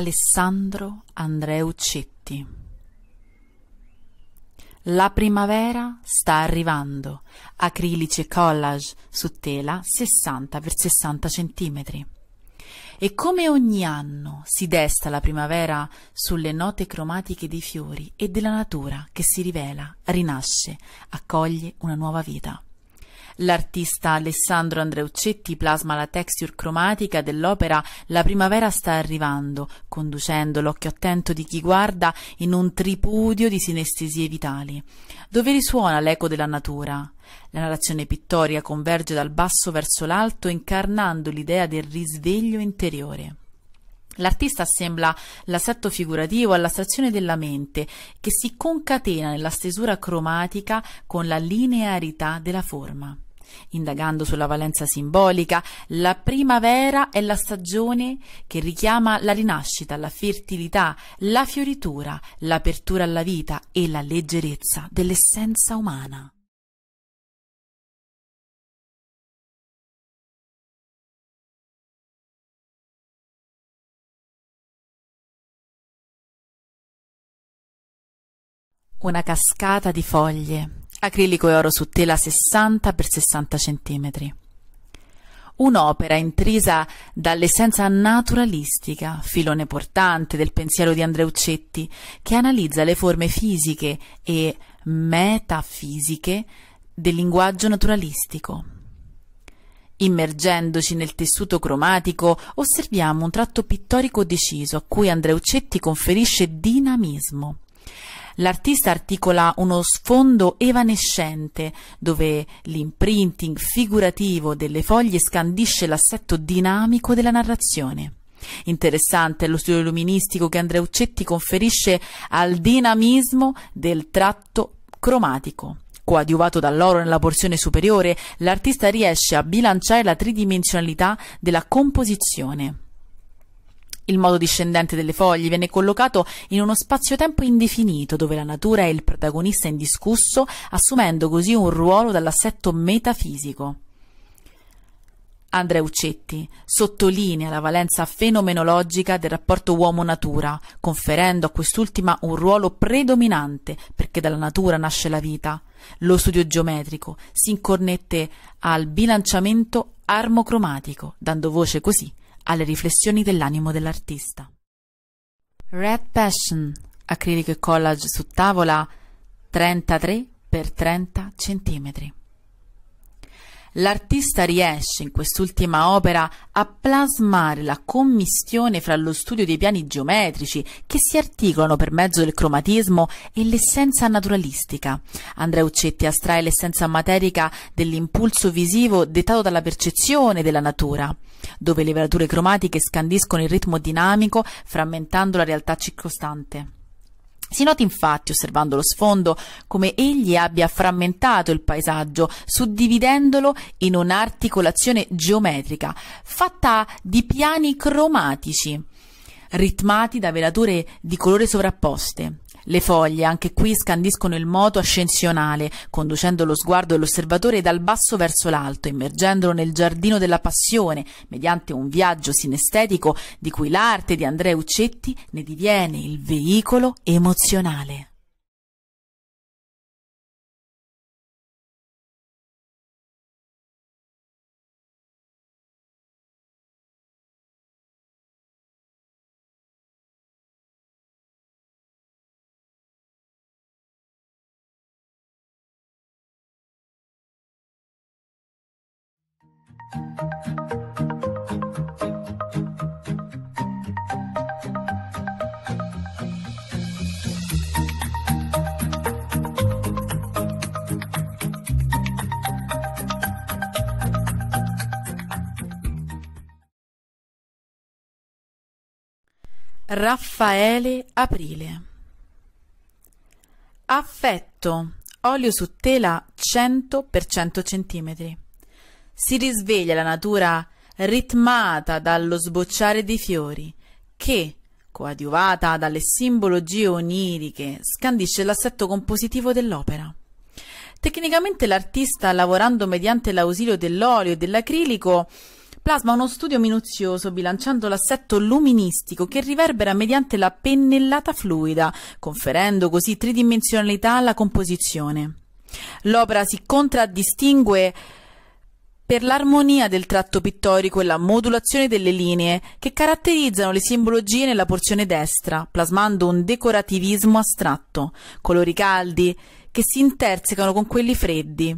Alessandro Andreuccetti La primavera sta arrivando, acrilice collage su tela 60 x 60 cm. E come ogni anno si desta la primavera sulle note cromatiche dei fiori e della natura che si rivela, rinasce, accoglie una nuova vita. L'artista Alessandro Andreuccetti plasma la texture cromatica dell'opera La primavera sta arrivando, conducendo l'occhio attento di chi guarda in un tripudio di sinestesie vitali, dove risuona l'eco della natura. La narrazione pittoria converge dal basso verso l'alto incarnando l'idea del risveglio interiore. L'artista assembla l'assetto figurativo alla stazione della mente, che si concatena nella stesura cromatica con la linearità della forma. Indagando sulla valenza simbolica, la primavera è la stagione che richiama la rinascita, la fertilità, la fioritura, l'apertura alla vita e la leggerezza dell'essenza umana. una cascata di foglie, acrilico e oro su tela 60 x 60 cm. Un'opera intrisa dall'essenza naturalistica, filone portante del pensiero di Andreuccetti, che analizza le forme fisiche e metafisiche del linguaggio naturalistico. Immergendoci nel tessuto cromatico, osserviamo un tratto pittorico deciso a cui Andreuccetti conferisce dinamismo L'artista articola uno sfondo evanescente, dove l'imprinting figurativo delle foglie scandisce l'assetto dinamico della narrazione. Interessante è lo studio luministico che Andrea Uccetti conferisce al dinamismo del tratto cromatico. Coadiuvato dall'oro nella porzione superiore, l'artista riesce a bilanciare la tridimensionalità della composizione. Il modo discendente delle foglie viene collocato in uno spazio-tempo indefinito dove la natura è il protagonista indiscusso, assumendo così un ruolo dall'assetto metafisico. Andrea Uccetti sottolinea la valenza fenomenologica del rapporto uomo-natura, conferendo a quest'ultima un ruolo predominante, perché dalla natura nasce la vita. Lo studio geometrico si incornette al bilanciamento armocromatico, dando voce così alle riflessioni dell'animo dell'artista. Red Passion, acriliche collage su tavola 33 x 30 cm. L'artista riesce in quest'ultima opera a plasmare la commistione fra lo studio dei piani geometrici che si articolano per mezzo del cromatismo e l'essenza naturalistica. Andrea Uccetti astrae l'essenza materica dell'impulso visivo dettato dalla percezione della natura dove le velature cromatiche scandiscono il ritmo dinamico frammentando la realtà circostante. Si nota infatti, osservando lo sfondo, come egli abbia frammentato il paesaggio, suddividendolo in un'articolazione geometrica, fatta di piani cromatici, ritmati da velature di colore sovrapposte, le foglie, anche qui, scandiscono il moto ascensionale, conducendo lo sguardo dell'osservatore dal basso verso l'alto, immergendolo nel giardino della passione, mediante un viaggio sinestetico di cui l'arte di Andrea Uccetti ne diviene il veicolo emozionale. Raffaele Aprile Affetto, olio su tela 100 per 100 cm. Si risveglia la natura ritmata dallo sbocciare dei fiori che, coadiuvata dalle simbologie oniriche, scandisce l'assetto compositivo dell'opera. Tecnicamente l'artista, lavorando mediante l'ausilio dell'olio e dell'acrilico, plasma uno studio minuzioso bilanciando l'assetto luministico che riverbera mediante la pennellata fluida, conferendo così tridimensionalità alla composizione. L'opera si contraddistingue per l'armonia del tratto pittorico e la modulazione delle linee che caratterizzano le simbologie nella porzione destra, plasmando un decorativismo astratto, colori caldi che si intersecano con quelli freddi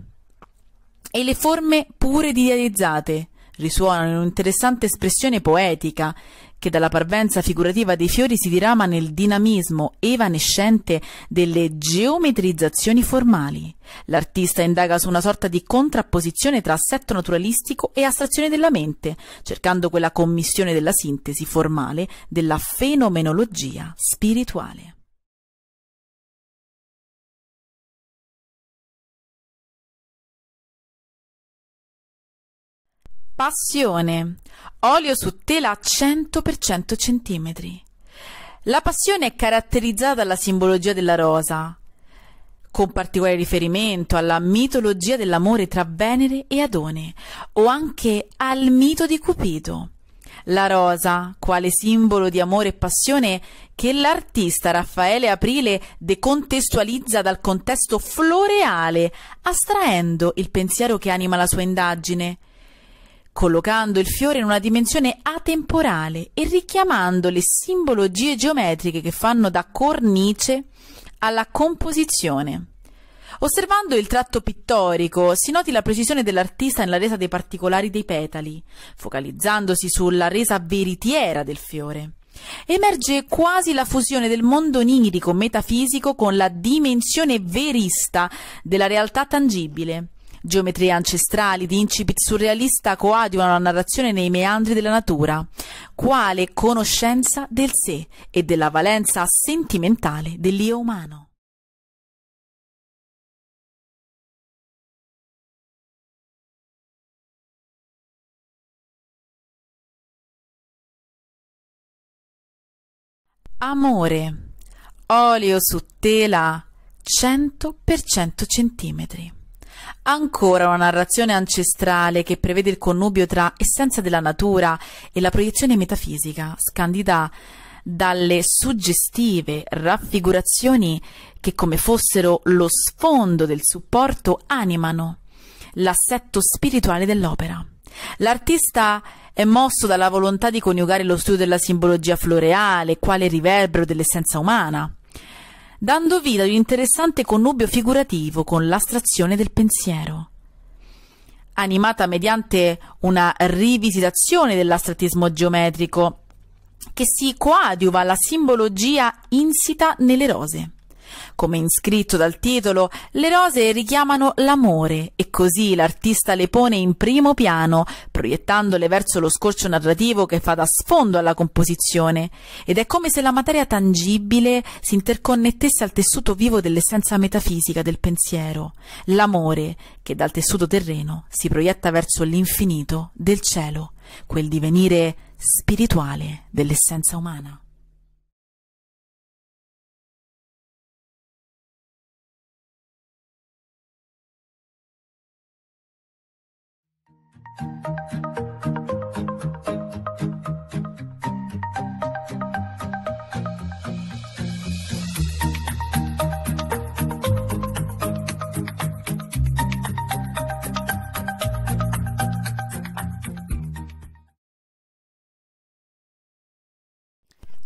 e le forme pure idealizzate, risuona in un'interessante espressione poetica che dalla parvenza figurativa dei fiori si dirama nel dinamismo evanescente delle geometrizzazioni formali. L'artista indaga su una sorta di contrapposizione tra assetto naturalistico e astrazione della mente, cercando quella commissione della sintesi formale della fenomenologia spirituale. Passione. Olio su tela 100% centimetri. La passione è caratterizzata dalla simbologia della rosa, con particolare riferimento alla mitologia dell'amore tra Venere e Adone, o anche al mito di Cupido. La rosa, quale simbolo di amore e passione che l'artista Raffaele Aprile decontestualizza dal contesto floreale, astraendo il pensiero che anima la sua indagine, collocando il fiore in una dimensione atemporale e richiamando le simbologie geometriche che fanno da cornice alla composizione. Osservando il tratto pittorico si noti la precisione dell'artista nella resa dei particolari dei petali, focalizzandosi sulla resa veritiera del fiore. Emerge quasi la fusione del mondo onirico metafisico con la dimensione verista della realtà tangibile. Geometrie ancestrali di incipit surrealista coadiuano la narrazione nei meandri della natura, quale conoscenza del sé e della valenza sentimentale dell'io umano. Amore, olio su tela 100 per 100 centimetri. Ancora una narrazione ancestrale che prevede il connubio tra essenza della natura e la proiezione metafisica, scandita dalle suggestive raffigurazioni che come fossero lo sfondo del supporto animano l'assetto spirituale dell'opera. L'artista è mosso dalla volontà di coniugare lo studio della simbologia floreale, quale riverbero dell'essenza umana, dando vita ad un interessante connubio figurativo con l'astrazione del pensiero. Animata mediante una rivisitazione dell'astratismo geometrico che si coadiuva alla simbologia insita nelle rose. Come inscritto dal titolo, le rose richiamano l'amore e così l'artista le pone in primo piano, proiettandole verso lo scorcio narrativo che fa da sfondo alla composizione. Ed è come se la materia tangibile si interconnettesse al tessuto vivo dell'essenza metafisica del pensiero, l'amore che dal tessuto terreno si proietta verso l'infinito del cielo, quel divenire spirituale dell'essenza umana.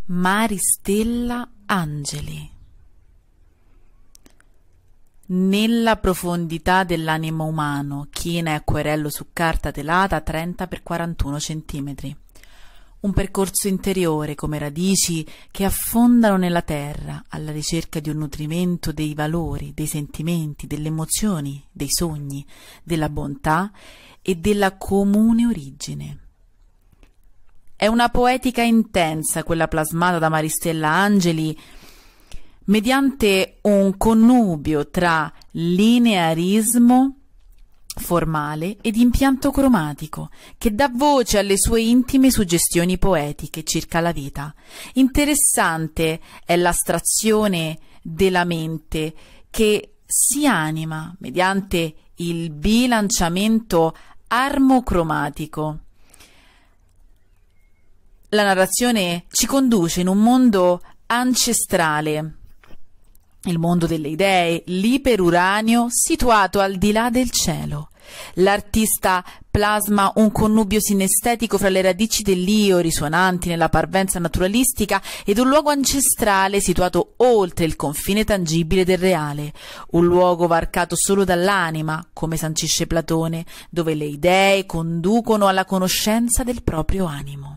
Mari, stella, Angeli nella profondità dell'animo umano, china e acquerello su carta telata 30 x 41 cm. Un percorso interiore come radici che affondano nella terra alla ricerca di un nutrimento dei valori, dei sentimenti, delle emozioni, dei sogni, della bontà e della comune origine. È una poetica intensa quella plasmata da Maristella Angeli mediante un connubio tra linearismo formale ed impianto cromatico, che dà voce alle sue intime suggestioni poetiche circa la vita. Interessante è l'astrazione della mente che si anima mediante il bilanciamento armocromatico. La narrazione ci conduce in un mondo ancestrale il mondo delle idee, l'iperuranio situato al di là del cielo. L'artista plasma un connubio sinestetico fra le radici dell'io risuonanti nella parvenza naturalistica ed un luogo ancestrale situato oltre il confine tangibile del reale, un luogo varcato solo dall'anima, come sancisce Platone, dove le idee conducono alla conoscenza del proprio animo.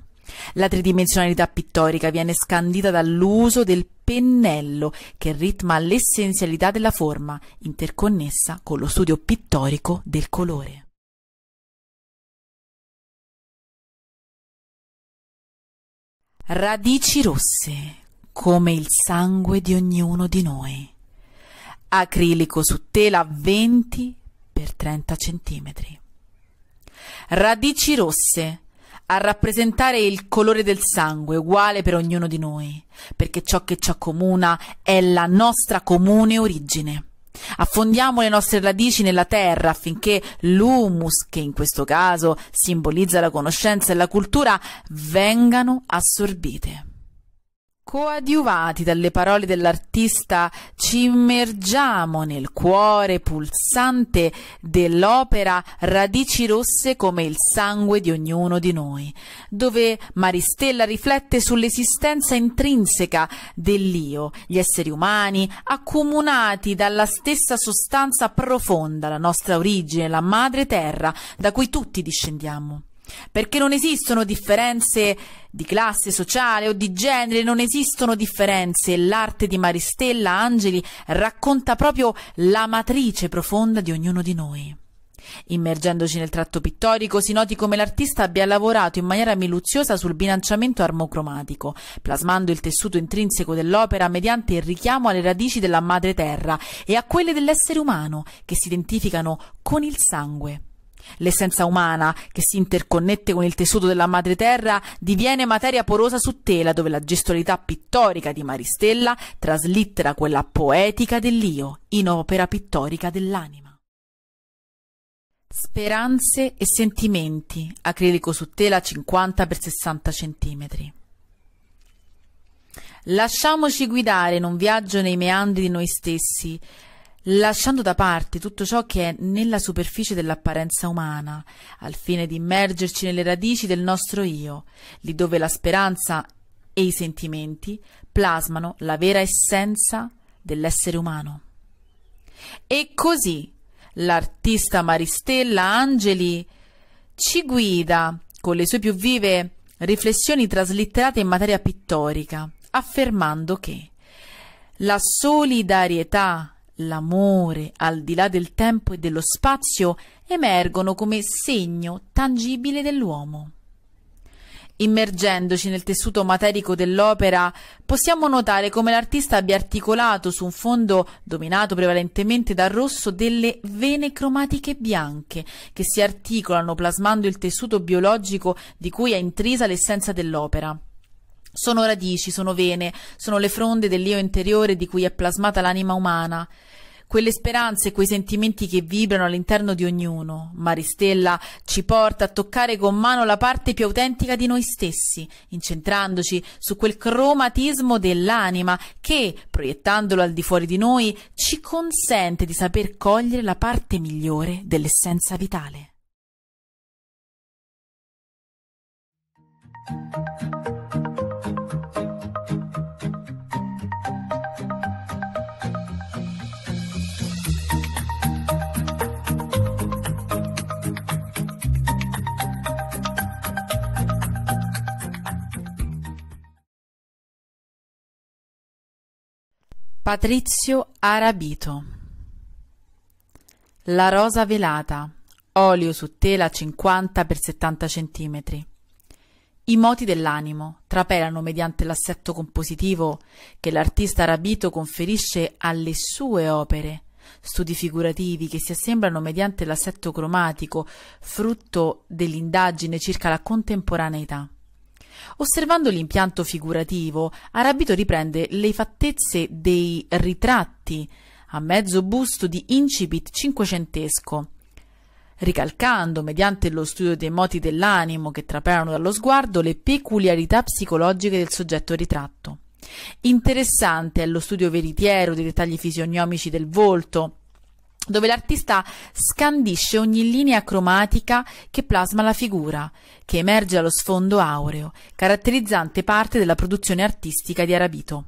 La tridimensionalità pittorica viene scandita dall'uso del pennello che ritma l'essenzialità della forma, interconnessa con lo studio pittorico del colore. Radici rosse, come il sangue di ognuno di noi. Acrilico su tela 20 x 30 cm. Radici rosse, a rappresentare il colore del sangue, uguale per ognuno di noi, perché ciò che ci accomuna è la nostra comune origine. Affondiamo le nostre radici nella terra affinché l'humus, che in questo caso simbolizza la conoscenza e la cultura, vengano assorbite. Coadiuvati dalle parole dell'artista ci immergiamo nel cuore pulsante dell'opera Radici rosse come il sangue di ognuno di noi, dove Maristella riflette sull'esistenza intrinseca dell'io, gli esseri umani accomunati dalla stessa sostanza profonda, la nostra origine, la madre terra, da cui tutti discendiamo perché non esistono differenze di classe sociale o di genere, non esistono differenze. L'arte di Maristella Angeli racconta proprio la matrice profonda di ognuno di noi. Immergendoci nel tratto pittorico si noti come l'artista abbia lavorato in maniera miluziosa sul bilanciamento armocromatico, plasmando il tessuto intrinseco dell'opera mediante il richiamo alle radici della madre terra e a quelle dell'essere umano che si identificano con il sangue. L'essenza umana, che si interconnette con il tessuto della madre terra, diviene materia porosa su tela dove la gestualità pittorica di Maristella traslittera quella poetica dell'io in opera pittorica dell'anima. Speranze e sentimenti, acrilico su tela 50 x 60 cm. Lasciamoci guidare in un viaggio nei meandri di noi stessi, lasciando da parte tutto ciò che è nella superficie dell'apparenza umana, al fine di immergerci nelle radici del nostro io, lì dove la speranza e i sentimenti plasmano la vera essenza dell'essere umano. E così l'artista Maristella Angeli ci guida con le sue più vive riflessioni traslitterate in materia pittorica, affermando che la solidarietà l'amore al di là del tempo e dello spazio emergono come segno tangibile dell'uomo. Immergendoci nel tessuto materico dell'opera, possiamo notare come l'artista abbia articolato su un fondo dominato prevalentemente dal rosso delle vene cromatiche bianche, che si articolano plasmando il tessuto biologico di cui è intrisa l'essenza dell'opera. Sono radici, sono vene, sono le fronde dell'io interiore di cui è plasmata l'anima umana quelle speranze e quei sentimenti che vibrano all'interno di ognuno. Maristella ci porta a toccare con mano la parte più autentica di noi stessi, incentrandoci su quel cromatismo dell'anima che, proiettandolo al di fuori di noi, ci consente di saper cogliere la parte migliore dell'essenza vitale. Patrizio Arabito La rosa velata, olio su tela 50 x 70 cm. I moti dell'animo trapelano mediante l'assetto compositivo che l'artista Arabito conferisce alle sue opere, studi figurativi che si assemblano mediante l'assetto cromatico, frutto dell'indagine circa la contemporaneità. Osservando l'impianto figurativo, Arabito riprende le fattezze dei ritratti a mezzo busto di incipit cinquecentesco, ricalcando, mediante lo studio dei moti dell'animo che traperano dallo sguardo, le peculiarità psicologiche del soggetto ritratto. Interessante è lo studio veritiero dei dettagli fisionomici del volto, dove l'artista scandisce ogni linea cromatica che plasma la figura, che emerge allo sfondo aureo, caratterizzante parte della produzione artistica di Arabito.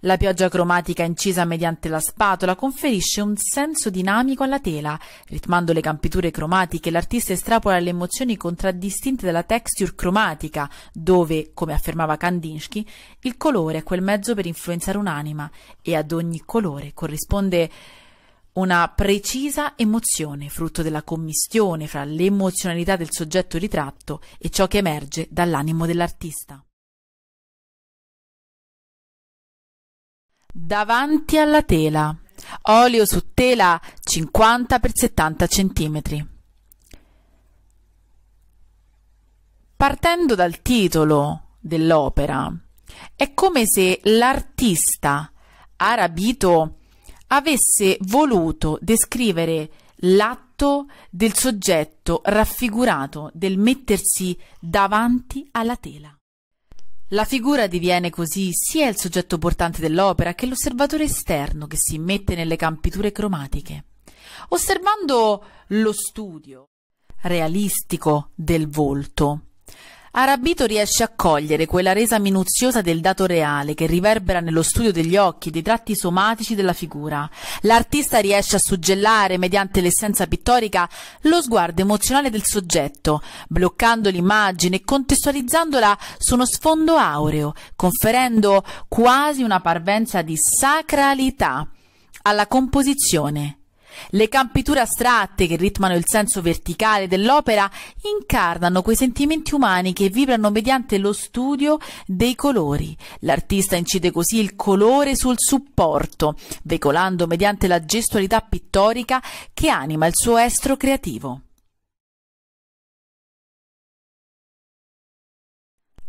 La pioggia cromatica incisa mediante la spatola conferisce un senso dinamico alla tela. Ritmando le campiture cromatiche, l'artista estrapola le emozioni contraddistinte dalla texture cromatica, dove, come affermava Kandinsky, il colore è quel mezzo per influenzare un'anima e ad ogni colore corrisponde una precisa emozione, frutto della commistione fra l'emozionalità del soggetto ritratto e ciò che emerge dall'animo dell'artista. Davanti alla tela. Olio su tela 50 x 70 cm. Partendo dal titolo dell'opera, è come se l'artista ha arabito avesse voluto descrivere l'atto del soggetto raffigurato del mettersi davanti alla tela. La figura diviene così sia il soggetto portante dell'opera che l'osservatore esterno che si mette nelle campiture cromatiche. Osservando lo studio realistico del volto, Arabito riesce a cogliere quella resa minuziosa del dato reale che riverbera nello studio degli occhi, dei tratti somatici della figura. L'artista riesce a suggellare, mediante l'essenza pittorica, lo sguardo emozionale del soggetto, bloccando l'immagine e contestualizzandola su uno sfondo aureo, conferendo quasi una parvenza di sacralità alla composizione. Le campiture astratte che ritmano il senso verticale dell'opera incarnano quei sentimenti umani che vibrano mediante lo studio dei colori. L'artista incide così il colore sul supporto, veicolando mediante la gestualità pittorica che anima il suo estro creativo.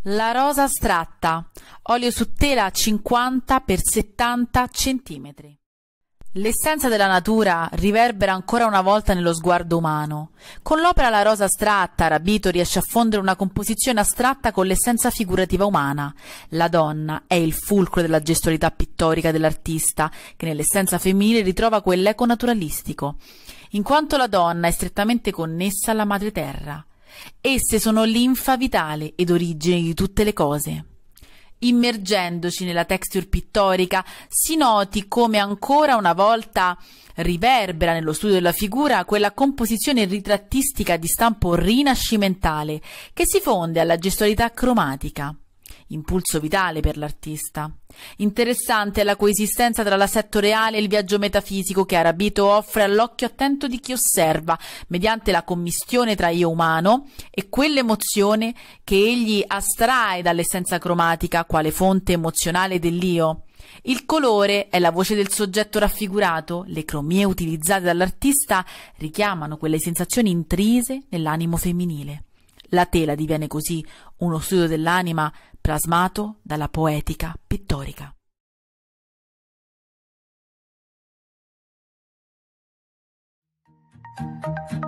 La rosa astratta, olio su tela 50 x 70 cm. L'essenza della natura riverbera ancora una volta nello sguardo umano. Con l'opera La rosa astratta, Rabito riesce a fondere una composizione astratta con l'essenza figurativa umana. La donna è il fulcro della gestualità pittorica dell'artista, che nell'essenza femminile ritrova quell'eco naturalistico, in quanto la donna è strettamente connessa alla madre terra. Esse sono linfa vitale ed origine di tutte le cose immergendoci nella texture pittorica, si noti come ancora una volta riverbera nello studio della figura quella composizione ritrattistica di stampo rinascimentale che si fonde alla gestualità cromatica impulso vitale per l'artista. Interessante è la coesistenza tra l'assetto reale e il viaggio metafisico che Arabito offre all'occhio attento di chi osserva, mediante la commistione tra io umano e quell'emozione che egli astrae dall'essenza cromatica quale fonte emozionale dell'io. Il colore è la voce del soggetto raffigurato, le cromie utilizzate dall'artista richiamano quelle sensazioni intrise nell'animo femminile. La tela diviene così uno studio dell'anima plasmato dalla poetica pittorica. Thank you.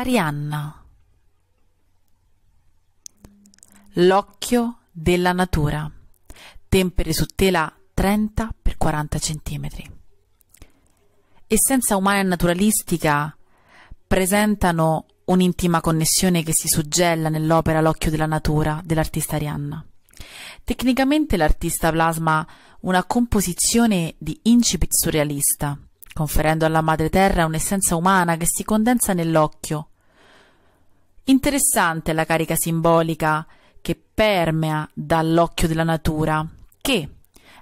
Arianna L'occhio della natura. Tempere su tela 30 x 40 cm. Essenza umana e naturalistica presentano un'intima connessione che si suggella nell'opera L'occhio della natura dell'artista Arianna. Tecnicamente l'artista plasma una composizione di incipit surrealista, conferendo alla madre terra un'essenza umana che si condensa nell'occhio, Interessante la carica simbolica che permea dall'occhio della natura, che,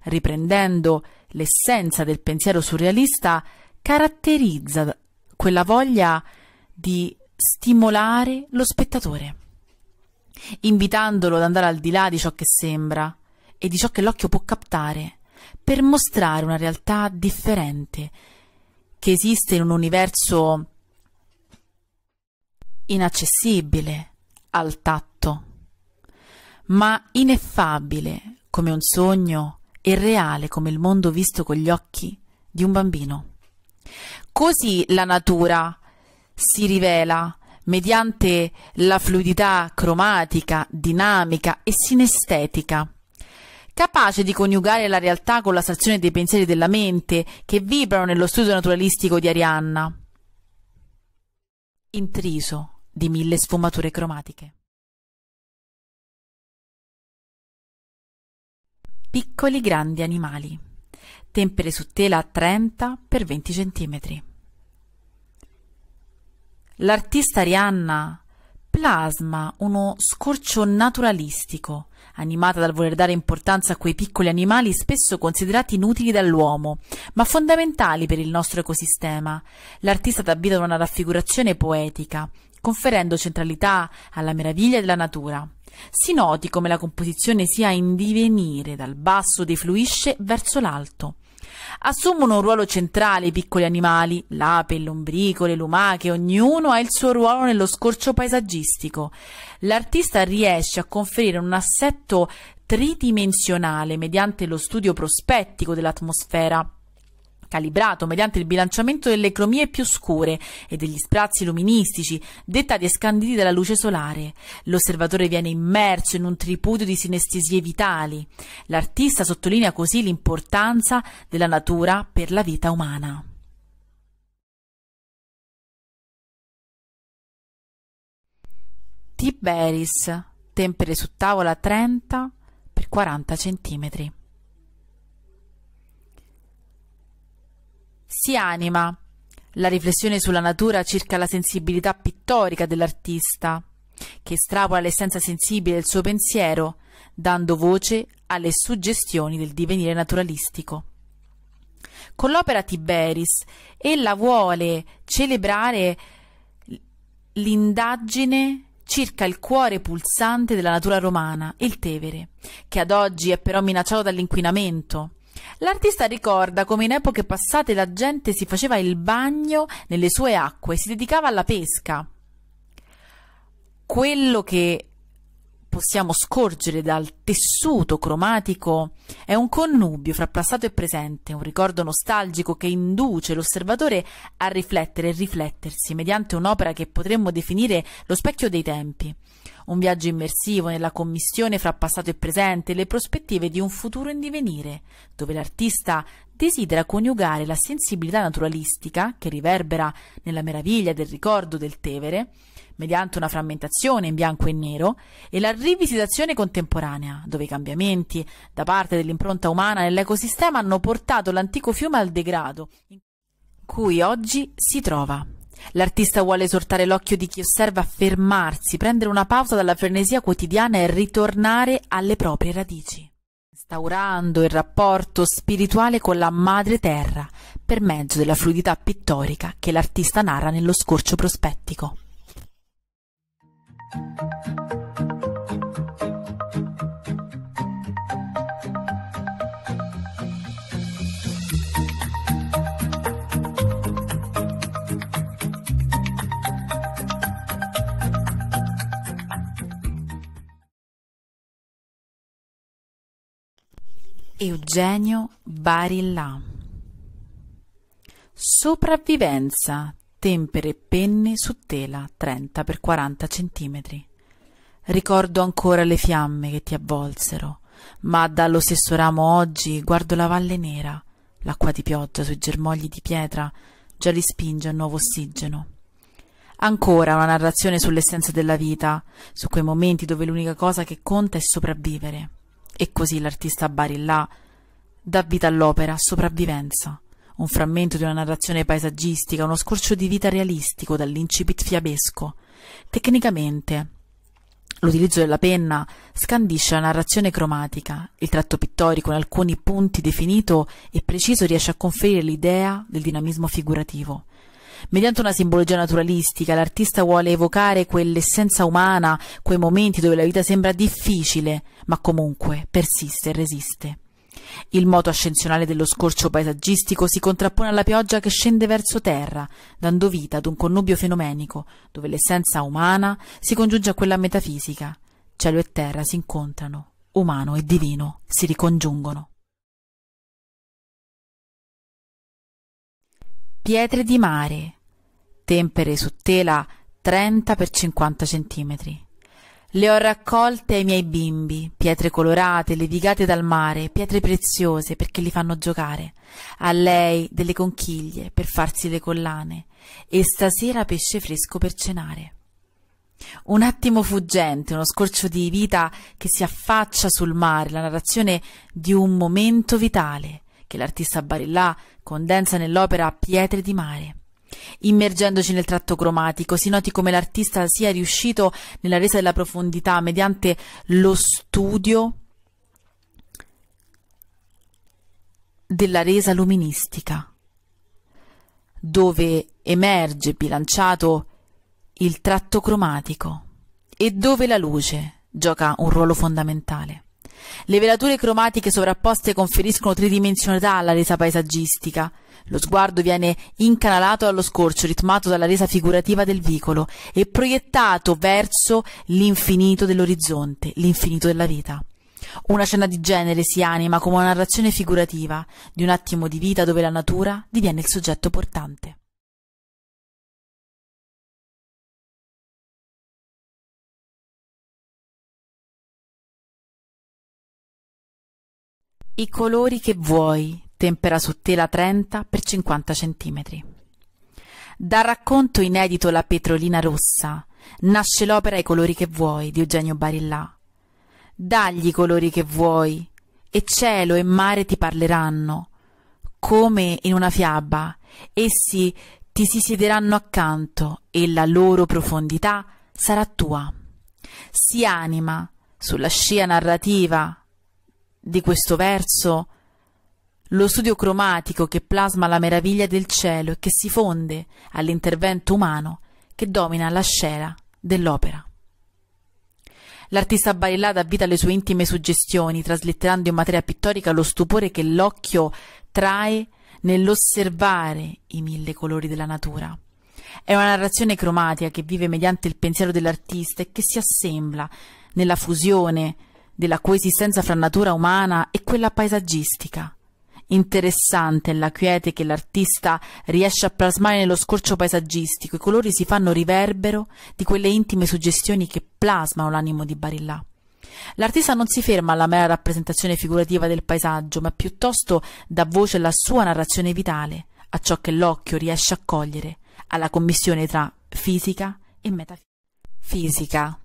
riprendendo l'essenza del pensiero surrealista, caratterizza quella voglia di stimolare lo spettatore, invitandolo ad andare al di là di ciò che sembra e di ciò che l'occhio può captare, per mostrare una realtà differente, che esiste in un universo inaccessibile al tatto, ma ineffabile come un sogno e reale come il mondo visto con gli occhi di un bambino. Così la natura si rivela mediante la fluidità cromatica, dinamica e sinestetica, capace di coniugare la realtà con la stazione dei pensieri della mente che vibrano nello studio naturalistico di Arianna. Intriso di mille sfumature cromatiche. Piccoli grandi animali. Tempere su tela 30 x 20 cm. L'artista Arianna plasma uno scorcio naturalistico, animata dal voler dare importanza a quei piccoli animali spesso considerati inutili dall'uomo, ma fondamentali per il nostro ecosistema. L'artista dà vita ad una raffigurazione poetica, conferendo centralità alla meraviglia della natura. Si noti come la composizione sia in divenire, dal basso defluisce verso l'alto. Assumono un ruolo centrale i piccoli animali, l'ape, il lombrico, le lumache, ognuno ha il suo ruolo nello scorcio paesaggistico. L'artista riesce a conferire un assetto tridimensionale mediante lo studio prospettico dell'atmosfera, calibrato mediante il bilanciamento delle cromie più scure e degli sprazzi luministici dettati e scanditi dalla luce solare. L'osservatore viene immerso in un tripudio di sinestesie vitali. L'artista sottolinea così l'importanza della natura per la vita umana. Tiberis, tempere su tavola 30 x 40 cm. si anima, la riflessione sulla natura circa la sensibilità pittorica dell'artista, che strapola l'essenza sensibile del suo pensiero, dando voce alle suggestioni del divenire naturalistico. Con l'opera Tiberis, ella vuole celebrare l'indagine circa il cuore pulsante della natura romana, il Tevere, che ad oggi è però minacciato dall'inquinamento, L'artista ricorda come in epoche passate la gente si faceva il bagno nelle sue acque, e si dedicava alla pesca. Quello che possiamo scorgere dal tessuto cromatico è un connubio fra passato e presente, un ricordo nostalgico che induce l'osservatore a riflettere e riflettersi mediante un'opera che potremmo definire lo specchio dei tempi. Un viaggio immersivo nella commissione fra passato e presente, le prospettive di un futuro in divenire, dove l'artista desidera coniugare la sensibilità naturalistica, che riverbera nella meraviglia del ricordo del Tevere, mediante una frammentazione in bianco e nero, e la rivisitazione contemporanea, dove i cambiamenti da parte dell'impronta umana nell'ecosistema hanno portato l'antico fiume al degrado in cui oggi si trova. L'artista vuole esortare l'occhio di chi osserva a fermarsi, prendere una pausa dalla frenesia quotidiana e ritornare alle proprie radici instaurando il rapporto spirituale con la madre terra per mezzo della fluidità pittorica che l'artista narra nello scorcio prospettico. Eugenio Barilla Sopravvivenza Tempere e penne su tela 30 x 40 cm Ricordo ancora le fiamme che ti avvolsero, ma dallo stesso ramo oggi guardo la valle nera, l'acqua di pioggia sui germogli di pietra già li spinge a nuovo ossigeno. Ancora una narrazione sull'essenza della vita, su quei momenti dove l'unica cosa che conta è sopravvivere e così l'artista Barillà dà vita all'opera sopravvivenza, un frammento di una narrazione paesaggistica, uno scorcio di vita realistico dall'incipit fiabesco. Tecnicamente, l'utilizzo della penna scandisce la narrazione cromatica, il tratto pittorico in alcuni punti definito e preciso riesce a conferire l'idea del dinamismo figurativo. Mediante una simbologia naturalistica, l'artista vuole evocare quell'essenza umana, quei momenti dove la vita sembra difficile, ma comunque persiste e resiste. Il moto ascensionale dello scorcio paesaggistico si contrappone alla pioggia che scende verso terra, dando vita ad un connubio fenomenico, dove l'essenza umana si congiunge a quella metafisica. Cielo e terra si incontrano, umano e divino si ricongiungono. pietre di mare, tempere su tela 30 x 50 cm. Le ho raccolte ai miei bimbi, pietre colorate, levigate dal mare, pietre preziose perché li fanno giocare. A lei delle conchiglie per farsi le collane e stasera pesce fresco per cenare. Un attimo fuggente, uno scorcio di vita che si affaccia sul mare, la narrazione di un momento vitale, che l'artista Barillà condensa nell'opera Pietre di mare. Immergendoci nel tratto cromatico, si noti come l'artista sia riuscito nella resa della profondità mediante lo studio della resa luministica, dove emerge bilanciato il tratto cromatico e dove la luce gioca un ruolo fondamentale. Le velature cromatiche sovrapposte conferiscono tridimensionalità alla resa paesaggistica. Lo sguardo viene incanalato dallo scorcio ritmato dalla resa figurativa del vicolo e proiettato verso l'infinito dell'orizzonte, l'infinito della vita. Una scena di genere si anima come una narrazione figurativa di un attimo di vita dove la natura diviene il soggetto portante. i colori che vuoi, tempera su tela 30 per 50 cm. Dal racconto inedito La petrolina rossa nasce l'opera I colori che vuoi di Eugenio Barillà. Dagli i colori che vuoi e cielo e mare ti parleranno, come in una fiaba, essi ti si siederanno accanto e la loro profondità sarà tua. Si anima sulla scia narrativa di questo verso, lo studio cromatico che plasma la meraviglia del cielo e che si fonde all'intervento umano che domina la scena dell'opera. L'artista Barillà dà vita alle sue intime suggestioni, traslitterando in materia pittorica lo stupore che l'occhio trae nell'osservare i mille colori della natura. È una narrazione cromatica che vive mediante il pensiero dell'artista e che si assembla nella fusione della coesistenza fra natura umana e quella paesaggistica. Interessante è la quiete che l'artista riesce a plasmare nello scorcio paesaggistico, i colori si fanno riverbero di quelle intime suggestioni che plasmano l'animo di Barillà. L'artista non si ferma alla mera rappresentazione figurativa del paesaggio, ma piuttosto dà voce alla sua narrazione vitale, a ciò che l'occhio riesce a cogliere, alla commissione tra fisica e metafisica. Fisica.